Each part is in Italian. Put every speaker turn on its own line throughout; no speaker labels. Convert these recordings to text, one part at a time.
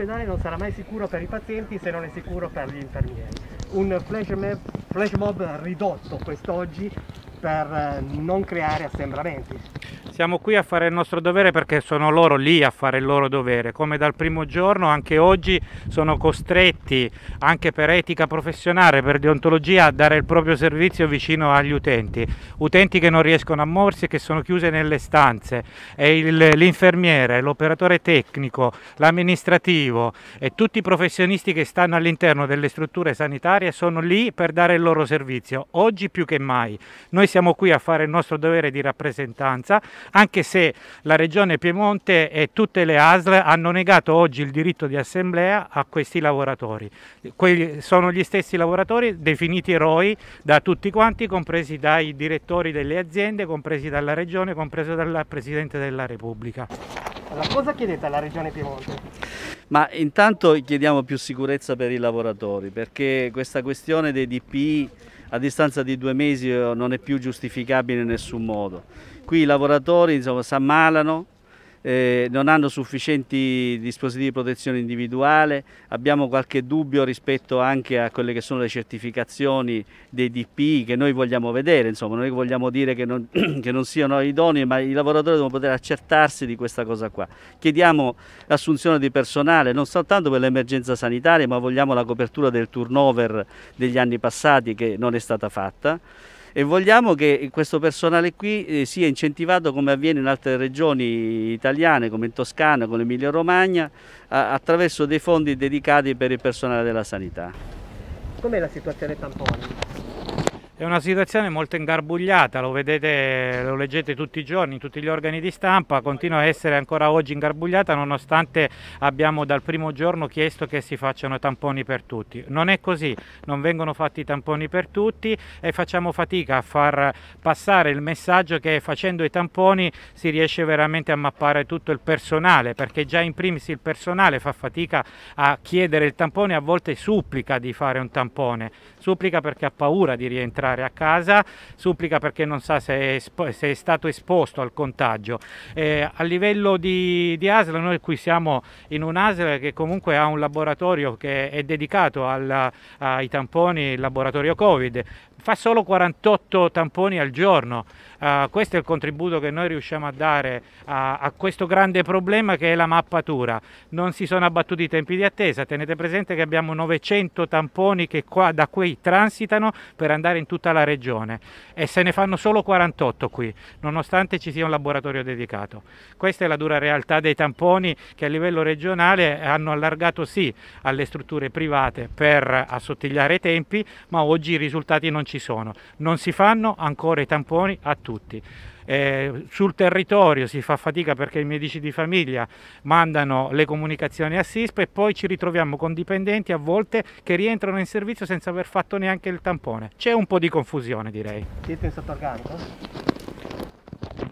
ospedale non sarà mai sicuro per i pazienti se non è sicuro per gli infermieri. Un flash mob, flash mob ridotto quest'oggi per eh, non creare assembramenti.
Siamo qui a fare il nostro dovere perché sono loro lì a fare il loro dovere, come dal primo giorno anche oggi sono costretti, anche per etica professionale, per deontologia, a dare il proprio servizio vicino agli utenti, utenti che non riescono a muoversi e che sono chiuse nelle stanze, l'infermiere, l'operatore tecnico, l'amministrativo e tutti i professionisti che stanno all'interno delle strutture sanitarie sono lì per dare il loro servizio, oggi più che mai. Noi siamo qui a fare il nostro dovere di rappresentanza, anche se la Regione Piemonte e tutte le ASL hanno negato oggi il diritto di assemblea a questi lavoratori. Quelli sono gli stessi lavoratori definiti eroi da tutti quanti, compresi dai direttori delle aziende, compresi dalla Regione, compreso dal Presidente della Repubblica. Allora,
cosa chiedete alla Regione Piemonte?
Ma intanto chiediamo più sicurezza per i lavoratori perché questa questione dei DPI a distanza di due mesi eh, non è più giustificabile in nessun modo. Qui i lavoratori si ammalano, eh, non hanno sufficienti dispositivi di protezione individuale, abbiamo qualche dubbio rispetto anche a quelle che sono le certificazioni dei DPI che noi vogliamo vedere, insomma noi vogliamo dire che non, che non siano idonei ma i lavoratori devono poter accertarsi di questa cosa qua. Chiediamo l'assunzione di personale non soltanto per l'emergenza sanitaria ma vogliamo la copertura del turnover degli anni passati che non è stata fatta e vogliamo che questo personale qui eh, sia incentivato come avviene in altre regioni italiane come in Toscana, con Emilia Romagna attraverso dei fondi dedicati per il personale della sanità.
Com'è la situazione tamponi?
È una situazione molto ingarbugliata, lo, vedete, lo leggete tutti i giorni, in tutti gli organi di stampa, continua a essere ancora oggi ingarbugliata nonostante abbiamo dal primo giorno chiesto che si facciano tamponi per tutti. Non è così, non vengono fatti i tamponi per tutti e facciamo fatica a far passare il messaggio che facendo i tamponi si riesce veramente a mappare tutto il personale, perché già in primis il personale fa fatica a chiedere il tampone, a volte supplica di fare un tampone, supplica perché ha paura di rientrare rientrare a casa, supplica perché non sa se è, se è stato esposto al contagio. Eh, a livello di, di ASL, noi qui siamo in un ASL che comunque ha un laboratorio che è dedicato al, ai tamponi, il laboratorio Covid, fa solo 48 tamponi al giorno. Uh, questo è il contributo che noi riusciamo a dare a, a, questo grande problema che è la mappatura. Non si sono abbattuti i tempi di attesa, tenete presente che abbiamo 900 tamponi che qua, da qui transitano per andare in tutta la regione e se ne fanno solo 48 qui, nonostante ci sia un laboratorio dedicato. Questa è la dura realtà dei tamponi che a livello regionale hanno allargato sì alle strutture private per assottigliare i tempi, ma oggi i risultati non ci sono ci sono, non si fanno ancora i tamponi a tutti. Eh, sul territorio si fa fatica perché i medici di famiglia mandano le comunicazioni a SISP e poi ci ritroviamo con dipendenti a volte che rientrano in servizio senza aver fatto neanche il tampone. C'è un po' di confusione direi. Siete in sottocanto?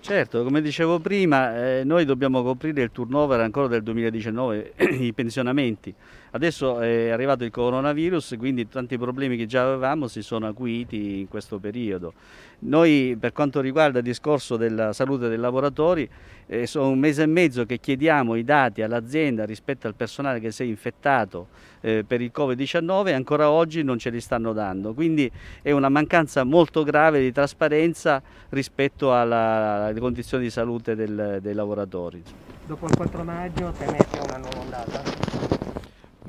Certo, come dicevo prima, eh, noi dobbiamo coprire il turnover ancora del 2019, i pensionamenti. Adesso eh, è arrivato il coronavirus, quindi tanti problemi che già avevamo si sono acuiti in questo periodo. Noi per quanto riguarda il discorso della salute dei lavoratori, eh, sono un mese e mezzo che chiediamo i dati all'azienda rispetto al personale che si è infettato eh, per il Covid-19 e ancora oggi non ce li stanno dando. Quindi è una mancanza molto grave di trasparenza rispetto alla, alle condizioni di salute del, dei lavoratori.
Dopo il
4 maggio temete una nuova ondata?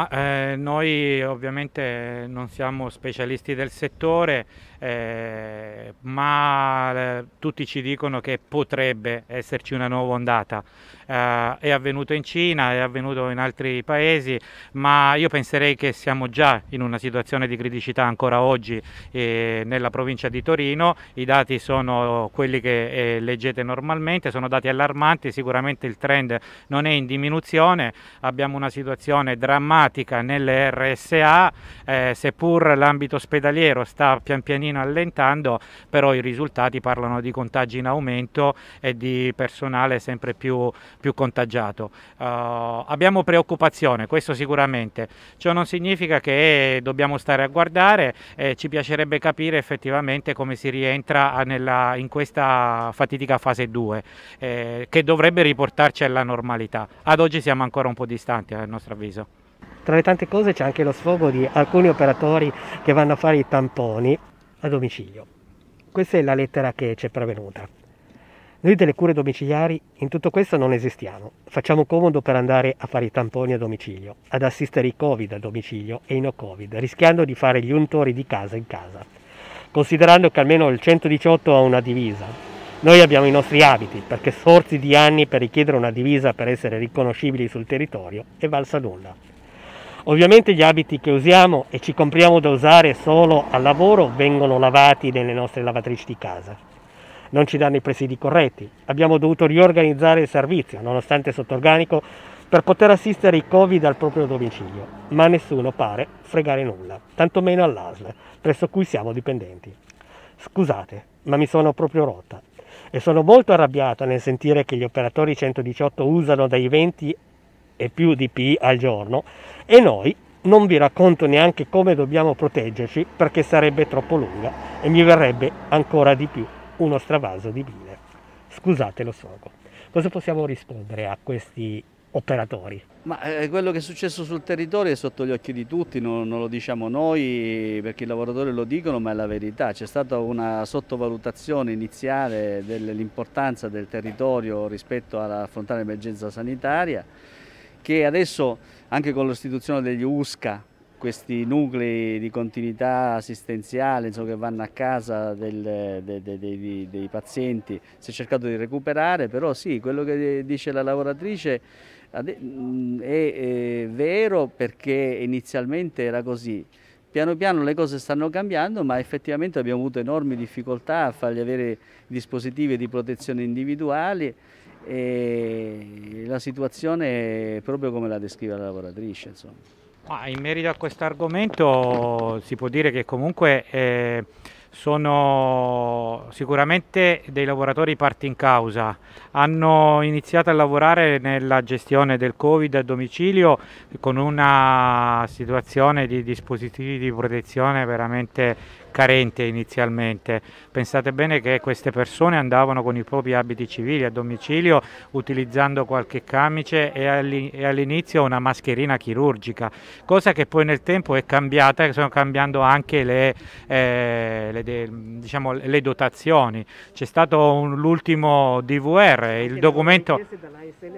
Ah, eh, noi ovviamente non siamo specialisti del settore, eh, ma eh, tutti ci dicono che potrebbe esserci una nuova ondata. Eh, è avvenuto in Cina, è avvenuto in altri paesi, ma io penserei che siamo già in una situazione di criticità ancora oggi eh, nella provincia di Torino. I dati sono quelli che eh, leggete normalmente, sono dati allarmanti, sicuramente il trend non è in diminuzione, abbiamo una situazione drammatica pratica nelle RSA, eh, seppur l'ambito ospedaliero sta pian pianino allentando, però i risultati parlano di contagi in aumento e di personale sempre più, più contagiato. Uh, abbiamo preoccupazione, questo sicuramente. Ciò non significa che dobbiamo stare a guardare, eh, ci piacerebbe capire effettivamente come si rientra nella, in questa fatidica fase 2, eh, che dovrebbe riportarci alla normalità. Ad oggi siamo ancora un po' distanti a nostro avviso.
Tra le tante cose c'è anche lo sfogo di alcuni operatori che vanno a fare i tamponi a domicilio. Questa è la lettera che ci è prevenuta. Noi delle cure domiciliari in tutto questo non esistiamo. Facciamo comodo per andare a fare i tamponi a domicilio, ad assistere i Covid a domicilio e i no Covid, rischiando di fare gli untori di casa in casa. Considerando che almeno il 118 ha una divisa. Noi abbiamo i nostri abiti, perché sforzi di anni per richiedere una divisa per essere riconoscibili sul territorio è valsa nulla. Ovviamente gli abiti che usiamo e ci compriamo da usare solo al lavoro vengono lavati nelle nostre lavatrici di casa. Non ci danno i presidi corretti. Abbiamo dovuto riorganizzare il servizio, nonostante sotto organico, per poter assistere i Covid al proprio domicilio. Ma nessuno pare fregare nulla, tantomeno all'ASL, presso cui siamo dipendenti. Scusate, ma mi sono proprio rotta e sono molto arrabbiata nel sentire che gli operatori 118 usano dai 20 e più pi al giorno e noi non vi racconto neanche come dobbiamo proteggerci perché sarebbe troppo lunga e mi verrebbe ancora di più uno stravaso di bile. Scusate lo sfogo. Cosa possiamo rispondere a questi operatori.
Ma eh, quello che è successo sul territorio è sotto gli occhi di tutti, non, non lo diciamo noi perché i lavoratori lo dicono, ma è la verità. C'è stata una sottovalutazione iniziale dell'importanza del territorio rispetto ad affrontare l'emergenza sanitaria che adesso anche con l'istituzione degli USCA, questi nuclei di continuità assistenziale insomma, che vanno a casa del, de, de, de, dei pazienti, si è cercato di recuperare, però sì, quello che dice la lavoratrice è, è vero perché inizialmente era così. Piano piano le cose stanno cambiando, ma effettivamente abbiamo avuto enormi difficoltà a fargli avere dispositivi di protezione individuali e la situazione è proprio come la descrive la lavoratrice. Insomma.
in merito a questo argomento si può dire che comunque... Eh sono sicuramente dei lavoratori parti in causa, hanno iniziato a lavorare nella gestione del Covid a domicilio con una situazione di dispositivi di protezione veramente carente inizialmente. Pensate bene che queste persone andavano con i propri abiti civili a domicilio utilizzando qualche camice e all'inizio una mascherina chirurgica, cosa che poi nel tempo è cambiata e sono cambiando anche le, eh, le, diciamo, le dotazioni. C'è stato un, l'ultimo DVR, il documento... Le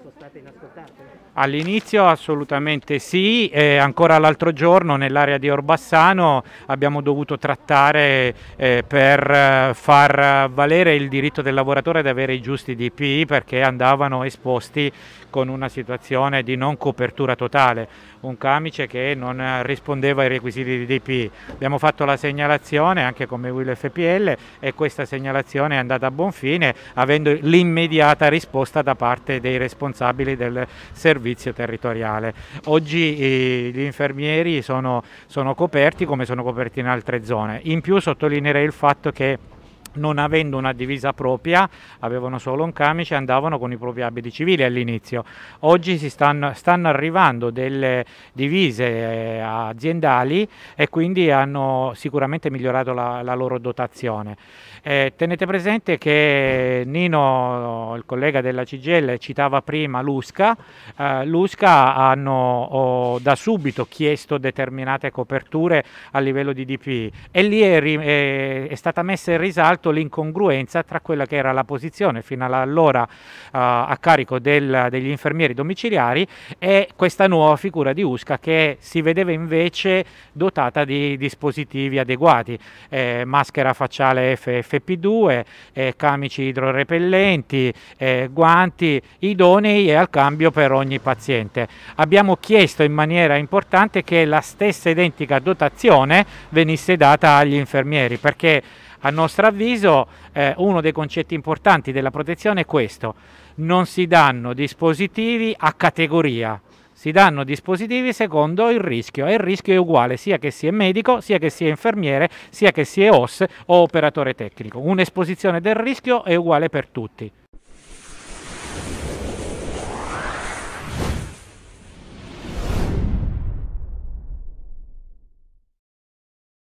Sono state inascoltate. All'inizio assolutamente sì, e ancora l'altro giorno nell'area di Orbassano abbiamo dovuto trattare eh, per eh, far valere il diritto del lavoratore ad avere i giusti DPI perché andavano esposti con una situazione di non copertura totale un camice che non rispondeva ai requisiti di DP. Abbiamo fatto la segnalazione anche come Will FPL e questa segnalazione è andata a buon fine avendo l'immediata risposta da parte dei responsabili del servizio territoriale. Oggi eh, gli infermieri sono, sono coperti come sono coperti in altre zone. In più sottolineerei il fatto che non avendo una divisa propria, avevano solo un camice e andavano con i propri abiti civili all'inizio. Oggi si stanno, stanno, arrivando delle divise eh, aziendali e quindi hanno sicuramente migliorato la, la loro dotazione. Eh, tenete presente che Nino, il collega della CGL, citava prima Lusca. Eh, Lusca hanno oh, da subito chiesto determinate coperture a livello di DPI e lì è, è, è stata messa in risalto fatto l'incongruenza tra quella che era la posizione fino allora uh, a carico del, degli infermieri domiciliari e questa nuova figura di USCA che si vedeva invece dotata di dispositivi adeguati, eh, maschera facciale FFP2, eh, camici idrorepellenti, eh, guanti idonei e al cambio per ogni paziente. Abbiamo chiesto in maniera importante che la stessa identica dotazione venisse data agli infermieri perché a nostro avviso eh, uno dei concetti importanti della protezione è questo, non si danno dispositivi a categoria, si danno dispositivi secondo il rischio e il rischio è uguale sia che sia medico, sia che sia infermiere, sia che sia OS o operatore tecnico. Un'esposizione del rischio è uguale per tutti.